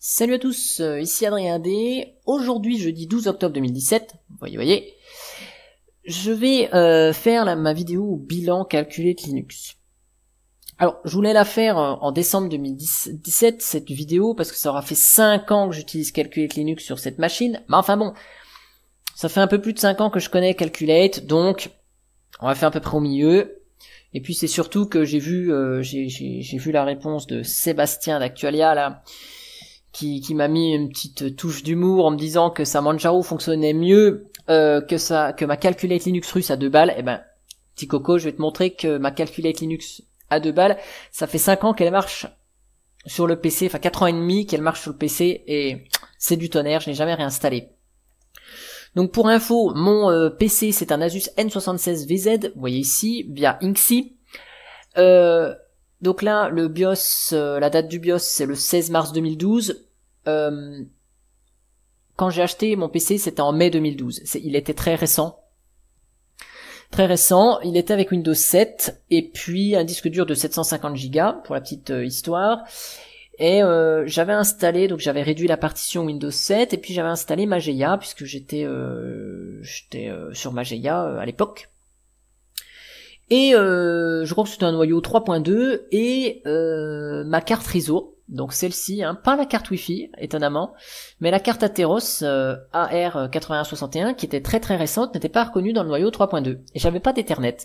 Salut à tous, euh, ici Adrien D. Aujourd'hui, jeudi 12 octobre 2017, voyez, voyez, je vais euh, faire ma vidéo bilan calculé Linux. Alors, je voulais la faire euh, en décembre 2017, cette vidéo, parce que ça aura fait 5 ans que j'utilise Calculate Linux sur cette machine. Mais enfin bon, ça fait un peu plus de 5 ans que je connais Calculate, donc on va faire un peu près au milieu. Et puis c'est surtout que j'ai vu, j'ai vu la réponse de Sébastien d'Actualia, là, qui, m'a mis une petite touche d'humour en me disant que sa Manjaro fonctionnait mieux euh, que ça que ma Calculate Linux russe à deux balles, eh ben petit coco, je vais te montrer que ma Calculate Linux à deux balles, ça fait 5 ans qu'elle marche sur le PC, enfin 4 ans et demi qu'elle marche sur le PC et c'est du tonnerre, je n'ai jamais réinstallé. Donc pour info, mon euh, PC c'est un Asus N76VZ, vous voyez ici, via Inxi euh, donc là, le BIOS, la date du BIOS c'est le 16 mars 2012. Euh, quand j'ai acheté mon PC, c'était en mai 2012. Il était très récent. Très récent, il était avec Windows 7 et puis un disque dur de 750 Go pour la petite euh, histoire. Et euh, j'avais installé, donc j'avais réduit la partition Windows 7 et puis j'avais installé Mageia puisque j'étais sur Mageia à l'époque. Et je crois que c'était un noyau 3.2 et ma carte réseau donc celle-ci, hein, pas la carte Wi-Fi, étonnamment, mais la carte Atheros euh, AR8161, qui était très très récente, n'était pas reconnue dans le noyau 3.2. Et j'avais pas d'Ethernet.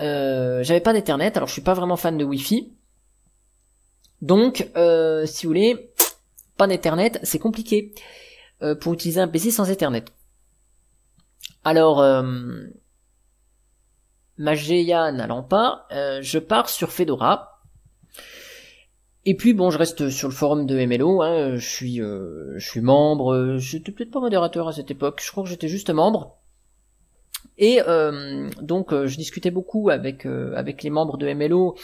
Euh, j'avais pas d'Ethernet, alors je suis pas vraiment fan de Wi-Fi. Donc, euh, si vous voulez, pas d'Ethernet, c'est compliqué euh, pour utiliser un PC sans Ethernet. Alors, ma GIA n'allant pas, je pars sur Fedora et puis bon, je reste sur le forum de MLO. Hein, je suis, euh, je suis membre. J'étais peut-être pas modérateur à cette époque. Je crois que j'étais juste membre. Et euh, donc, euh, je discutais beaucoup avec avec les membres de MLO,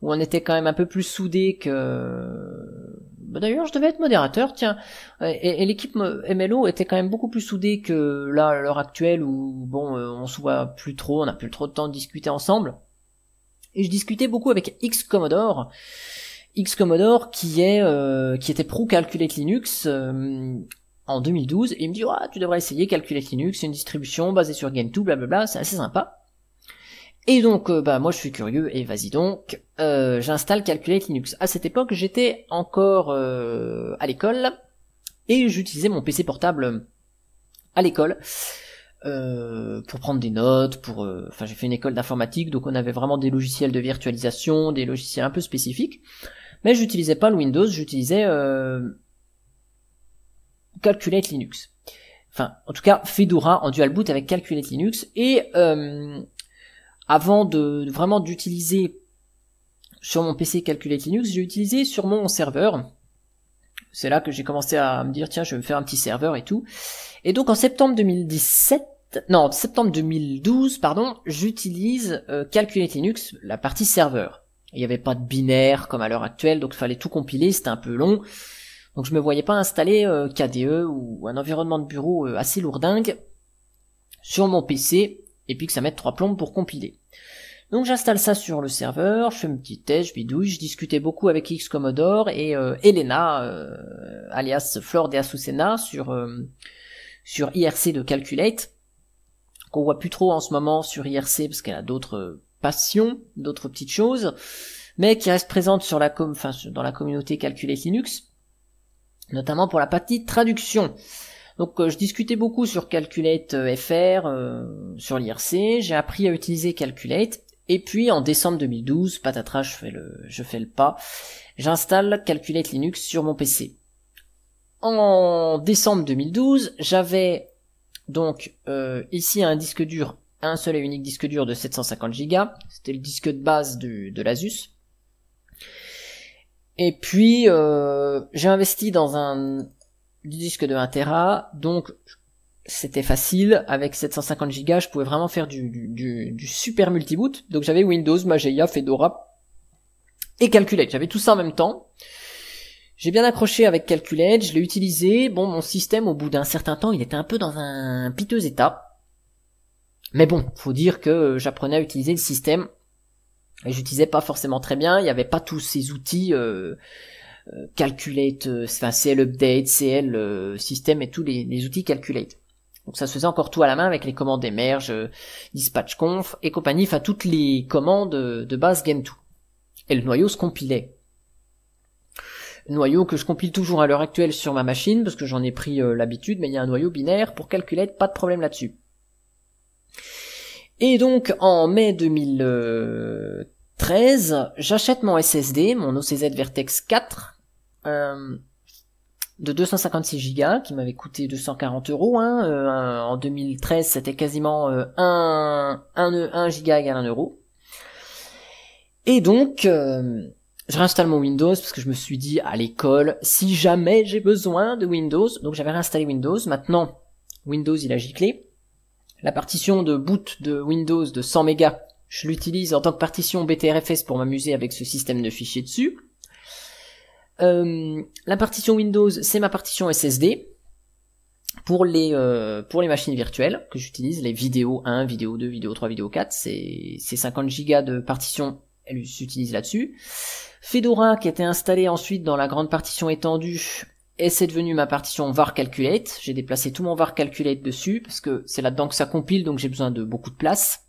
où on était quand même un peu plus soudés que. Bah, d'ailleurs, je devais être modérateur, tiens. Et, l'équipe MLO était quand même beaucoup plus soudée que là à l'heure actuelle où bon, on se voit plus trop, on n'a plus trop de temps de discuter ensemble. Et je discutais beaucoup avec X Commodore. X Commodore qui est euh, qui était pro Calculate Linux euh, en 2012 et il me dit tu devrais essayer Calculate Linux, c'est une distribution basée sur Gentoo, blablabla, c'est assez sympa. Et donc euh, bah moi je suis curieux et vas-y donc j'installe Calculate Linux. À cette époque j'étais encore à l'école et j'utilisais mon PC portable à l'école. pour prendre des notes, pour, enfin j'ai fait une école d'informatique, donc on avait vraiment des logiciels de virtualisation, des logiciels un peu spécifiques. Mais j'utilisais pas le Windows, j'utilisais euh, Calculate Linux. Enfin, en tout cas, Fedora en dual boot avec Calculate Linux. Et euh, avant de vraiment d'utiliser sur mon PC Calculate Linux, j'ai utilisé sur mon serveur. C'est là que j'ai commencé à me dire tiens, je vais me faire un petit serveur et tout. Et donc en septembre 2017 non, septembre 2012, pardon, j'utilise euh, Calculate Linux, la partie serveur. Il n'y avait pas de binaire comme à l'heure actuelle, donc il fallait tout compiler, c'était un peu long. Donc je me voyais pas installer euh, KDE ou un environnement de bureau euh, assez lourdingue sur mon PC et puis que ça mette trois plombes pour compiler. Donc j'installe ça sur le serveur, je fais une petite test, je bidouille, je discutais beaucoup avec X Commodore et euh, Elena, alias Flor de Asusena, sur, sur IRC de Calculate, qu'on voit plus trop en ce moment sur IRC parce qu'elle a d'autres d'autres petites choses, mais qui reste présente sur la com, dans la communauté Calculate Linux, notamment pour la partie traduction. Donc euh, je discutais beaucoup sur Calculate euh, FR, euh, sur l'IRC, j'ai appris à utiliser Calculate, et puis en décembre 2012, patatras, je fais le, je fais le pas, j'installe Calculate Linux sur mon PC. En décembre 2012, j'avais donc ici un disque dur un seul et unique disque dur de 750 Go, c'était le disque de base de, de l'Asus. Et puis euh, j'ai investi dans un disque de 1 Tera, donc c'était facile, avec 750 Go je pouvais vraiment faire du, du, du, du super multiboot, donc j'avais Windows, Mageia, Fedora et Calculate, j'avais tout ça en même temps. J'ai bien accroché avec Calculate, je l'ai utilisé, bon mon système au bout d'un certain temps il était un peu dans un piteux état, mais bon, faut dire que euh, j'apprenais à utiliser le système et j'utilisais pas forcément très bien. Il n'y avait pas tous ces outils euh, euh calculate, euh, enfin CL update, CL système et tous les, outils calculate. Donc ça se faisait encore tout à la main avec les commandes emerge, dispatch conf et compagnie, enfin toutes les commandes de base game2. Et le noyau se compilait. Noyau que je compile toujours à l'heure actuelle sur ma machine parce que j'en ai pris l'habitude, mais il y a un noyau binaire pour calculate, pas de problème là-dessus. Et donc en mai 2013, j'achète mon SSD, mon OCZ Vertex 4 euh, de 256 Go qui m'avait coûté 240 euros. Hein, euh, en 2013, c'était quasiment 1 1 1 Giga égale 1 euro. Et donc euh, je réinstalle mon Windows parce que je me suis dit à l'école, si jamais j'ai besoin de Windows, donc j'avais réinstallé Windows. Maintenant, Windows il a giclé. La partition de boot de Windows de 100 mégas, je l'utilise en tant que partition BTRFS pour m'amuser avec ce système de fichiers dessus. Euh, la partition Windows, c'est ma partition SSD pour les euh, pour les machines virtuelles que j'utilise, les vidéos 1, vidéo 2, vidéo 3, vidéo 4, c'est 50 gigas de partition elle s'utilise là-dessus. Fedora qui était installé ensuite dans la grande partition étendue et c'est devenu ma partition var calculate. J'ai déplacé tout mon var calculate dessus parce que c'est là-dedans que ça compile donc j'ai besoin de beaucoup de place.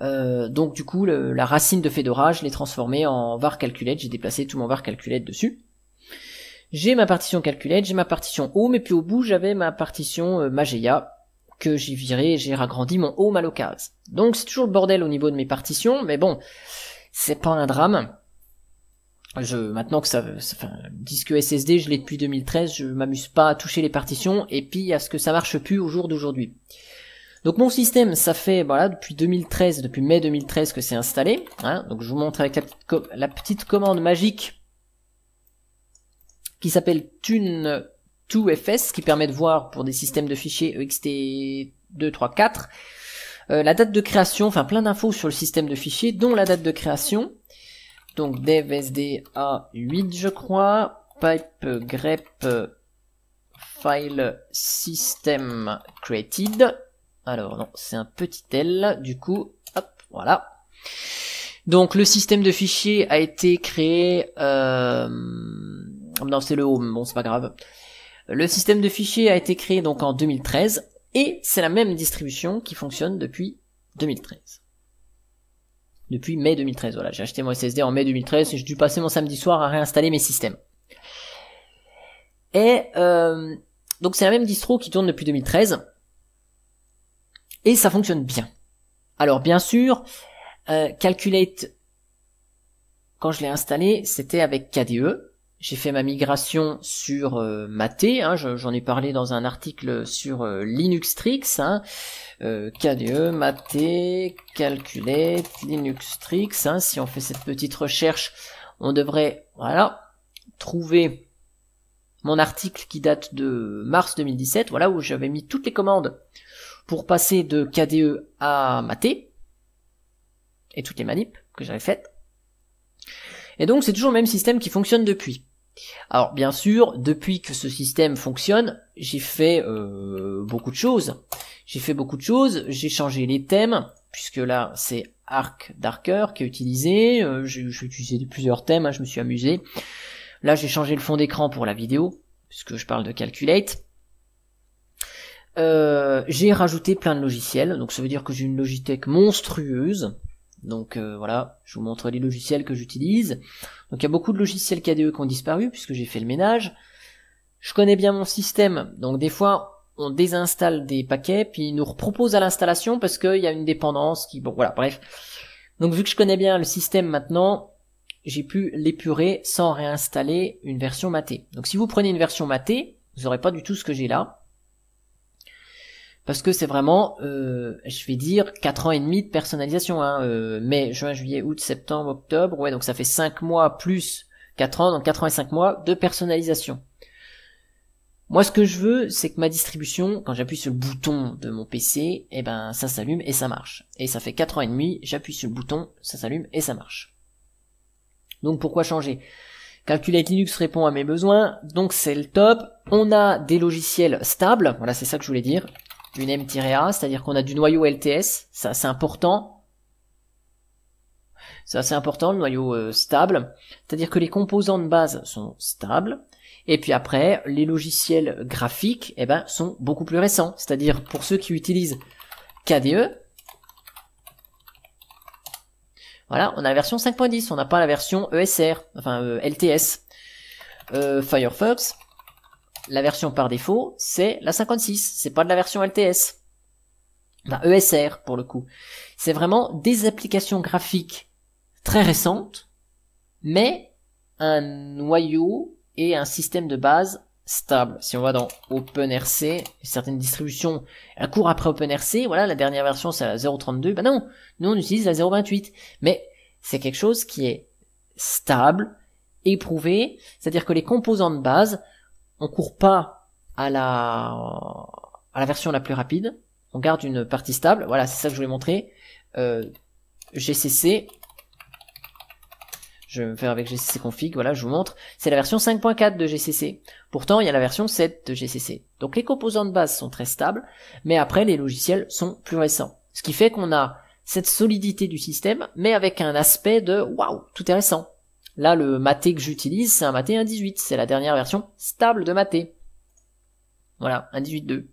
Euh, donc du coup la racine de Fedora je l'ai transformée en var calculate, j'ai déplacé tout mon var calculate dessus. J'ai ma partition calculate, j'ai ma partition home et puis au bout j'avais ma partition euh, magia, que j'ai viré, j'ai agrandi mon home à Donc c'est toujours le bordel au niveau de mes partitions mais bon, c'est pas un drame maintenant que ça, veut enfin, disque SSD, je l'ai depuis 2013, je m'amuse pas à toucher les partitions et puis à ce que ça marche plus au jour d'aujourd'hui. Donc mon système, ça fait voilà depuis 2013, depuis mai 2013 que c'est installé. Hein. donc je vous montre avec la petite, commande magique qui s'appelle tune2fs, qui permet de voir pour des systèmes de fichiers ext234 4, euh, la date de création, enfin plein d'infos sur le système de fichiers, dont la date de création, donc devsda à 8 je crois, pipe grep file system created. Alors non, c'est un petit L, du coup, hop, voilà. Donc le système de fichiers a été créé... Euh, non, c'est le home, bon c'est pas grave. Le système de fichiers a été créé donc en 2013 et c'est la même distribution qui fonctionne depuis 2013 depuis mai 2013. j'ai acheté mon SSD en mai 2013 et j'ai dû passer mon samedi soir à réinstaller mes systèmes. Et euh, donc c'est la même distro qui tourne depuis 2013 et ça fonctionne bien. Alors bien sûr, euh, Calculate quand je l'ai installé, c'était avec KDE j'ai fait ma migration sur euh, Maté, hein, j'en ai parlé dans un article sur euh, Linux Linuxtrix, hein, euh, KDE, Maté, Calculate, Linuxtrix, hein, si on fait cette petite recherche, on devrait, voilà, trouver mon article qui date de mars 2017, voilà, où j'avais mis toutes les commandes pour passer de KDE à Maté, et toutes les manips que j'avais faites. Et donc c'est toujours le même système qui fonctionne depuis. Alors bien sûr, depuis que ce système fonctionne, j'ai fait euh, beaucoup de choses. J'ai fait beaucoup de choses, j'ai changé les thèmes, puisque là c'est Arc Darker qui est utilisé, euh, j'ai utilisé plusieurs thèmes, hein, je me suis amusé. Là j'ai changé le fond d'écran pour la vidéo, puisque je parle de Calculate. Euh, j'ai rajouté plein de logiciels, donc ça veut dire que j'ai une Logitech monstrueuse. Donc euh, voilà, je vous montre les logiciels que j'utilise. Donc il y a beaucoup de logiciels KDE qui ont disparu puisque j'ai fait le ménage. Je connais bien mon système, donc des fois on désinstalle des paquets, puis ils nous reproposent à l'installation parce qu'il y a une dépendance qui... Bon voilà, bref. Donc vu que je connais bien le système maintenant, j'ai pu l'épurer sans réinstaller une version matée. Donc si vous prenez une version matée, vous n'aurez pas du tout ce que j'ai là parce que c'est vraiment, euh, je vais dire, 4 ans et demi de personnalisation, hein, euh, mai, juin, juillet, août, septembre, octobre, ouais, donc ça fait 5 mois plus 4 ans, donc 4 ans et 5 mois de personnalisation. Moi, ce que je veux, c'est que ma distribution, quand j'appuie sur le bouton de mon PC, eh ben, ça s'allume et ça marche. Et ça fait 4 ans et demi, j'appuie sur le bouton, ça s'allume et ça marche. Donc pourquoi changer Calculate Linux répond à mes besoins, donc c'est le top. On a des logiciels stables, voilà c'est ça que je voulais dire d'une M-A, c'est-à-dire qu'on a du noyau LTS, ça c'est important. C'est assez important, le noyau euh, stable, c'est-à-dire que les composants de base sont stables, et puis après, les logiciels graphiques eh ben, sont beaucoup plus récents, c'est-à-dire pour ceux qui utilisent KDE, voilà, on a la version 5.10, on n'a pas la version ESR, enfin euh, LTS. Euh, Firefox, la version par défaut, c'est la 56, c'est pas de la version LTS. Enfin, ESR pour le coup. C'est vraiment des applications graphiques très récentes, mais un noyau et un système de base stable. Si on va dans OpenRC, certaines distributions à courent après OpenRC, voilà, la dernière version c'est la 0.32, ben non, nous on utilise la 0.28. Mais c'est quelque chose qui est stable, éprouvé, c'est-à-dire que les composants de base, on court pas à la, à la version la plus rapide, on garde une partie stable, voilà, c'est ça que je voulais montrer. Euh, GCC, je vais me faire avec GCC config, voilà, je vous montre, c'est la version 5.4 de GCC. Pourtant, il y a la version 7 de GCC. Donc les composants de base sont très stables, mais après les logiciels sont plus récents. Ce qui fait qu'on a cette solidité du système, mais avec un aspect de waouh, tout est récent. Là, le maté que j'utilise, c'est un maté 1.18. C'est la dernière version stable de maté. Voilà, 1.18.2.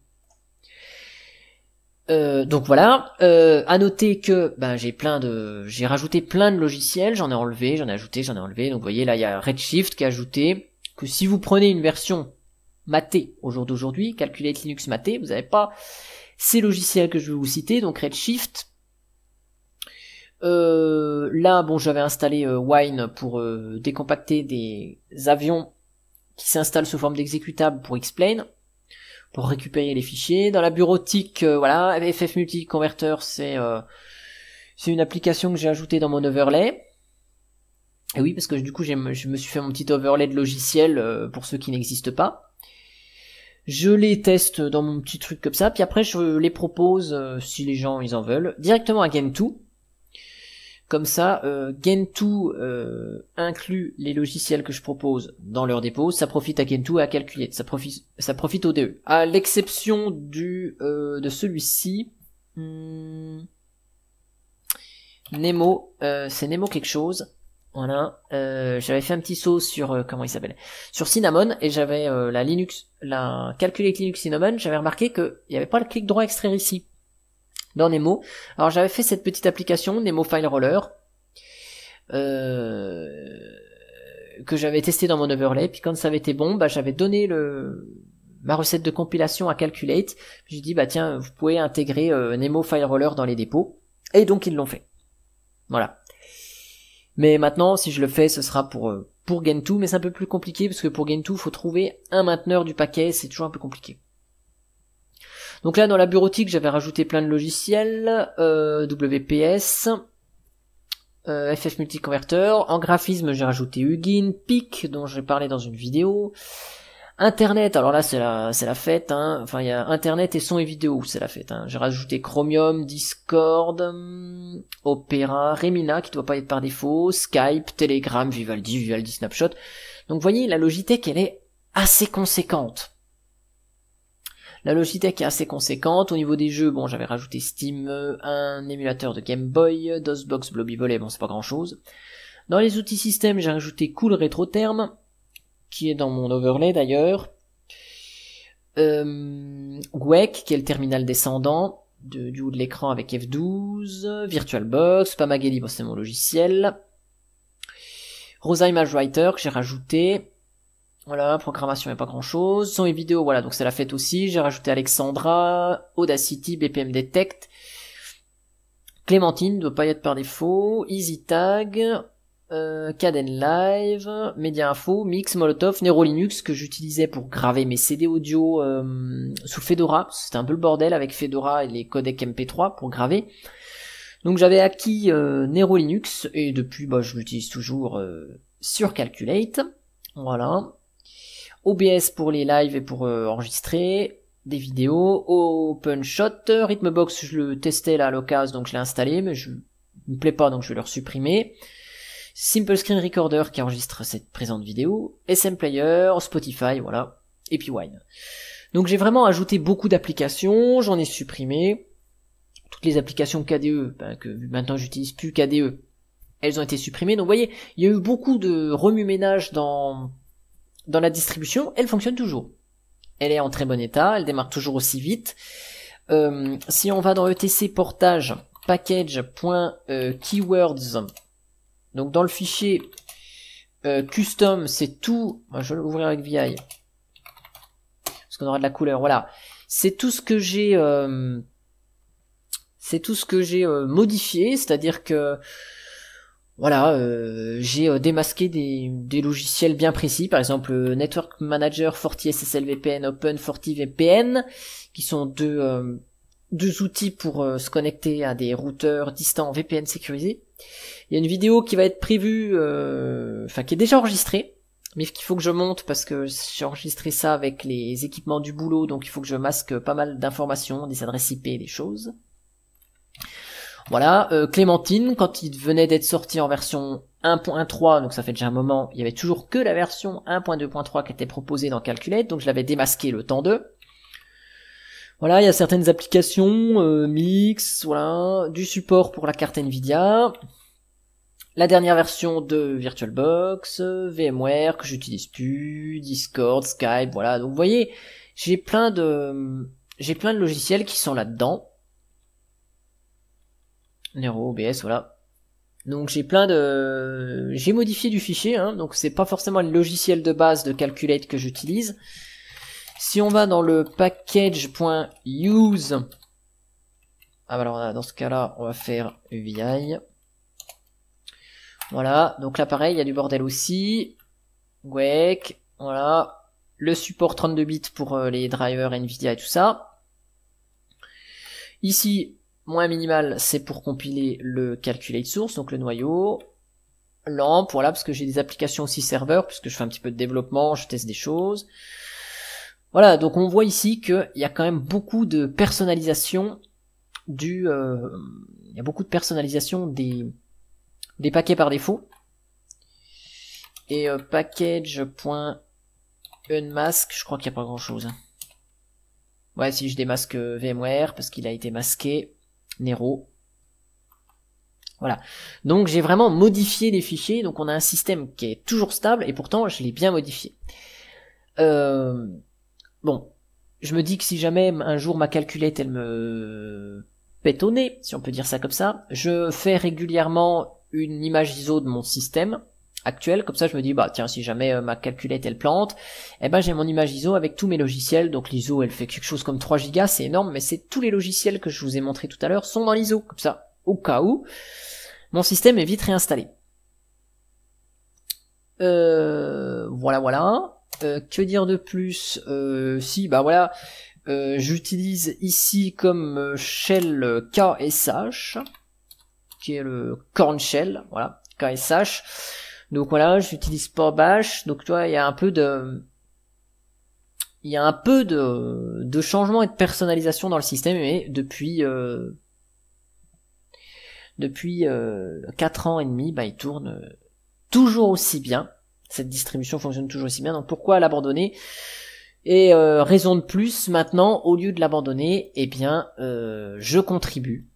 Euh, donc voilà, euh, à noter que ben, j'ai plein de, j'ai rajouté plein de logiciels, j'en ai enlevé, j'en ai ajouté, j'en ai enlevé. Donc vous voyez là, il y a Redshift qui a ajouté que si vous prenez une version maté au jour d'aujourd'hui, Calculate Linux maté, vous n'avez pas ces logiciels que je vais vous citer. Donc Redshift, euh, là, bon, j'avais installé euh, Wine pour euh, décompacter des avions qui s'installent sous forme d'exécutable pour Explain, pour récupérer les fichiers. Dans la bureautique, voilà, FF Multi Converter, c'est c'est une application que j'ai ajoutée dans mon overlay. Et oui, parce que du coup, je me suis fait mon petit overlay de logiciel pour ceux qui n'existent pas. Je les teste dans mon petit truc comme ça, puis après je les propose, si les gens ils en veulent, directement à Game2 comme ça, euh, Gentoo euh, inclut les logiciels que je propose dans leur dépôt, ça profite à Gentoo et à calculer, ça profite, ça profite au DE. À l'exception du euh, de celui-ci, hmm, Nemo, c'est Nemo quelque chose. Voilà, j'avais fait un petit saut sur comment il s'appelle, sur Cinnamon et j'avais la Linux, la Calculate Linux Cinnamon, j'avais remarqué que n'y avait pas le clic droit extraire ici dans Nemo. Alors j'avais fait cette petite application Nemo File Roller euh, que j'avais testé dans mon overlay. Puis quand ça avait été bon, bah, j'avais donné le ma recette de compilation à Calculate. J'ai dit bah tiens, vous pouvez intégrer euh, Nemo File Roller dans les dépôts. Et donc ils l'ont fait. Voilà. Mais maintenant, si je le fais, ce sera pour pour euh, pour Gentoo, mais c'est un peu plus compliqué parce que pour il faut trouver un mainteneur du paquet, c'est toujours un peu compliqué. Donc là, dans la bureautique, j'avais rajouté plein de logiciels, euh, WPS, euh, FF Multiconverter. En graphisme, j'ai rajouté Hugin, Pic, dont j'ai parlé dans une vidéo. Internet, alors là c'est la, c'est la fête, hein. enfin il y a Internet et son et vidéo, c'est la fête. Hein. J'ai rajouté Chromium, Discord, hmm, Opera, Remina qui doit pas être par défaut, Skype, Telegram, Vivaldi, Vivaldi Snapshot. Donc vous voyez, la Logitech elle est assez conséquente. La Logitech est assez conséquente. Au niveau des jeux, bon, j'avais rajouté Steam, euh, un émulateur de Game Boy, DOSBox, Blobby Volley, bon, c'est pas grand chose. Dans les outils système, j'ai rajouté Cool Term, qui est dans mon overlay d'ailleurs. Euh, WEC, qui est le terminal descendant de, du haut de l'écran avec F12, VirtualBox, Pamagelli, c'est mon logiciel. Rosa Image Writer, que j'ai rajouté. Voilà, programmation, il pas grand chose. Son et vidéo, voilà, donc c'est la fête aussi. J'ai rajouté Alexandra, Audacity, BPM Detect. Clémentine, ne doit pas y être par défaut. Easy Tag, euh, Caden Live, Media Info, Mix, Molotov, Nero Linux que j'utilisais pour graver mes CD audio euh, sous Fedora. C'était un peu le bordel avec Fedora et les codecs MP3 pour graver. Donc j'avais acquis euh, Nero Linux et depuis bah, je l'utilise toujours euh, sur Calculate. Voilà. OBS pour les lives et pour euh, enregistrer des vidéos, OpenShot, euh, Rhythmbox je le testais là à l'occasion donc je l'ai installé mais je il me plaît pas donc je vais le supprimer. Simple Screen Recorder qui enregistre cette présente vidéo, SM Player, Spotify, voilà, et puis Wine. Donc j'ai vraiment ajouté beaucoup d'applications, j'en ai supprimé. Toutes les applications KDE, ben, que maintenant j'utilise plus KDE, elles ont été supprimées. Donc vous voyez, il y a eu beaucoup de remue-ménage dans dans la distribution, elle fonctionne toujours. Elle est en très bon état, elle démarre toujours aussi vite. Euh, si on va dans etc portage package.keywords, euh, donc dans le fichier euh, custom, c'est tout. Je vais l'ouvrir avec VI. Parce qu'on aura de la couleur. Voilà. C'est tout ce que j'ai. c'est tout ce que j'ai modifié. C'est-à-dire que voilà, euh, j'ai euh, démasqué des, logiciels bien précis, par exemple euh, Network Manager, FortiSSL VPN, Open, FortiVPN, qui sont deux, deux outils pour se connecter à des routeurs distants VPN sécurisés. Il y a une vidéo qui va être prévue, enfin qui est déjà enregistrée, mais qu'il faut que je monte parce que j'ai enregistré ça avec les équipements du boulot, donc il faut que je masque pas mal d'informations, des adresses IP, des choses. Voilà, euh, Clémentine, quand il venait d'être sorti en version 1.3, donc ça fait déjà un moment, il y avait toujours que la version 1.2.3 qui était proposée dans Calculate, donc je l'avais démasqué le temps de. Voilà, il y a certaines applications, euh, Mix, voilà, du support pour la carte Nvidia, la dernière version de VirtualBox, VMware que j'utilise plus, Discord, Skype, voilà. Donc vous voyez, j'ai plein de j'ai plein de logiciels qui sont là-dedans Nero, OBS, voilà. Donc j'ai plein de... J'ai modifié du fichier, hein, donc c'est pas forcément le logiciel de base de Calculate que j'utilise. Si on va dans le package.use, ah bah, alors dans ce cas-là, on va faire UVI. Voilà, donc là pareil, il y a du bordel aussi. Wake. voilà. Le support 32 bits pour euh, les drivers NVIDIA et tout ça. Ici, Moins minimal, c'est pour compiler le calculate source, donc le noyau. Lamp, voilà, parce que j'ai des applications aussi serveurs, puisque je fais un petit peu de développement, je teste des choses. Voilà, donc on voit ici qu'il y a quand même beaucoup de personnalisation du... Euh, il y a beaucoup de personnalisation des, des paquets par défaut. Et euh, package.unmask, je crois qu'il n'y a pas grand chose. Hein. Ouais, si je démasque euh, VMware, parce qu'il a été masqué. Nero. Voilà. Donc j'ai vraiment modifié les fichiers, donc on a un système qui est toujours stable, et pourtant je l'ai bien modifié. Euh, bon, je me dis que si jamais un jour ma calculette elle me pète si on peut dire ça comme ça, je fais régulièrement une image ISO de mon système, actuelle. Comme ça, je me dis, bah tiens, si jamais euh, ma calculette elle plante, eh ben j'ai mon image ISO avec tous mes logiciels. Donc l'ISO, elle fait quelque chose comme 3 gigas, c'est énorme, mais c'est tous les logiciels que je vous ai montré tout à l'heure sont dans l'ISO. Comme ça, au cas où, mon système est vite réinstallé. Euh, voilà, voilà. Euh, que dire de plus euh, Si, bah voilà, j'utilise ici comme shell KSH, qui est le corn shell, voilà, KSH. Donc voilà, j'utilise pas Bash. Donc tu vois, il y a un peu de il y a un peu de, changement et de personnalisation dans le système, mais depuis depuis euh, 4 euh, ans et demi, bah, il tourne toujours aussi bien. Cette distribution fonctionne toujours aussi bien, donc pourquoi l'abandonner Et euh, raison de plus, maintenant, au lieu de l'abandonner, eh bien, euh, je contribue.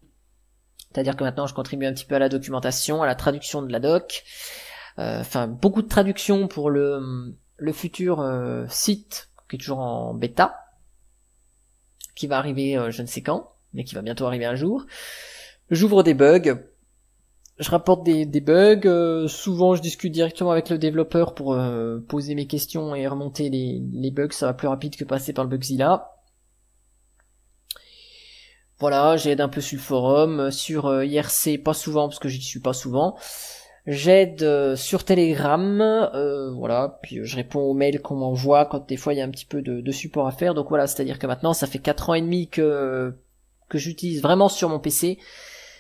C'est-à-dire que maintenant, je contribue un petit peu à la documentation, à la traduction de la doc, euh, enfin beaucoup de traductions pour le, futur euh, site qui est toujours en bêta, qui va arriver euh, je ne sais quand, mais qui va bientôt arriver un jour. J'ouvre des bugs, je rapporte des, bugs, souvent je discute directement avec le développeur pour poser mes questions et remonter les, bugs, ça va plus rapide que passer par le Bugzilla. Voilà, j'aide un peu sur le forum, sur IRC pas souvent parce que j'y suis pas souvent j'aide euh, sur Telegram, euh, voilà, puis euh, je réponds aux mails qu'on m'envoie quand des fois il y a un petit peu de, support à faire. Donc voilà, c'est-à-dire que maintenant ça fait 4 ans et demi que que j'utilise vraiment sur mon PC,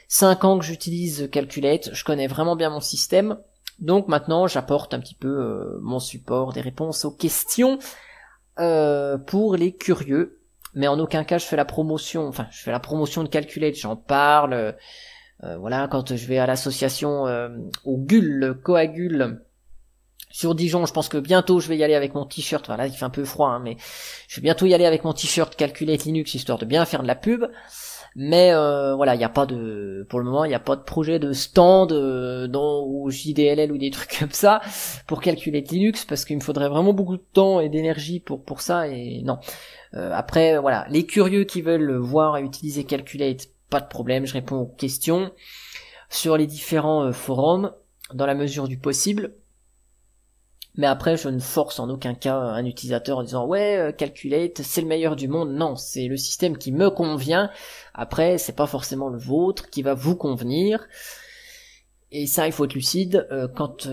5 ans que j'utilise Calculate, je connais vraiment bien mon système. Donc maintenant j'apporte un petit peu mon support, des réponses aux questions pour les curieux. Mais en aucun cas je fais la promotion, enfin je fais la promotion de Calculate, j'en parle euh, voilà, quand je vais à l'association euh, au GUL, le Coagul, sur Dijon, je pense que bientôt je vais y aller avec mon t-shirt. Voilà, il fait un peu froid, hein, mais je vais bientôt y aller avec mon t-shirt Calculate Linux histoire de bien faire de la pub. Mais euh, voilà, il n'y a pas de, pour le moment, il n'y a pas de projet de stand euh, ou JDLL ou des trucs comme ça pour Calculate Linux parce qu'il me faudrait vraiment beaucoup de temps et d'énergie pour pour ça et non. après voilà, les curieux qui veulent voir et utiliser Calculate de problème, je réponds aux questions sur les différents euh, forums dans la mesure du possible. Mais après, je ne force en aucun cas un utilisateur en disant ouais, euh, calculate, c'est le meilleur du monde. Non, c'est le système qui me convient. Après, c'est pas forcément le vôtre qui va vous convenir. Et ça, il faut être lucide. Euh, quand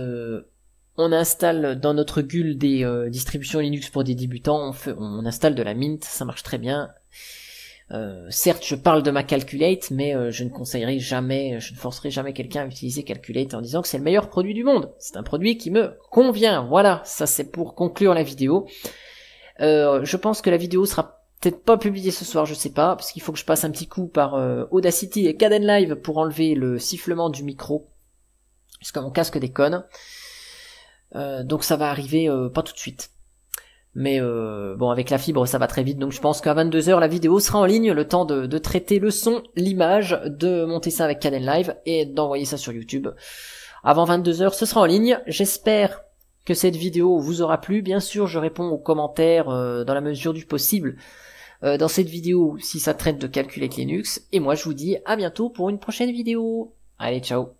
on installe dans notre gul des distributions Linux pour des débutants, on, fait, on installe de la Mint, ça marche très bien. Euh, certes, je parle de ma Calculate, mais euh, je ne conseillerai jamais, euh, je ne forcerai jamais quelqu'un à utiliser Calculate en disant que c'est le meilleur produit du monde. C'est un produit qui me convient. Voilà, ça c'est pour conclure la vidéo. je pense que la vidéo sera peut-être pas publiée ce soir, je sais pas, parce qu'il faut que je passe un petit coup par Audacity et Caden Live pour enlever le sifflement du micro, puisque mon casque déconne. donc ça va arriver pas tout de suite. Mais euh, bon, avec la fibre, ça va très vite, donc je pense qu'à 22h, la vidéo sera en ligne, le temps de, traiter le son, l'image, de monter ça avec Canon Live et d'envoyer ça sur YouTube. Avant 22h, ce sera en ligne. J'espère que cette vidéo vous aura plu. Bien sûr, je réponds aux commentaires euh, dans la mesure du possible euh, dans cette vidéo si ça traite de calculer avec Linux. Et moi, je vous dis à bientôt pour une prochaine vidéo. Allez, ciao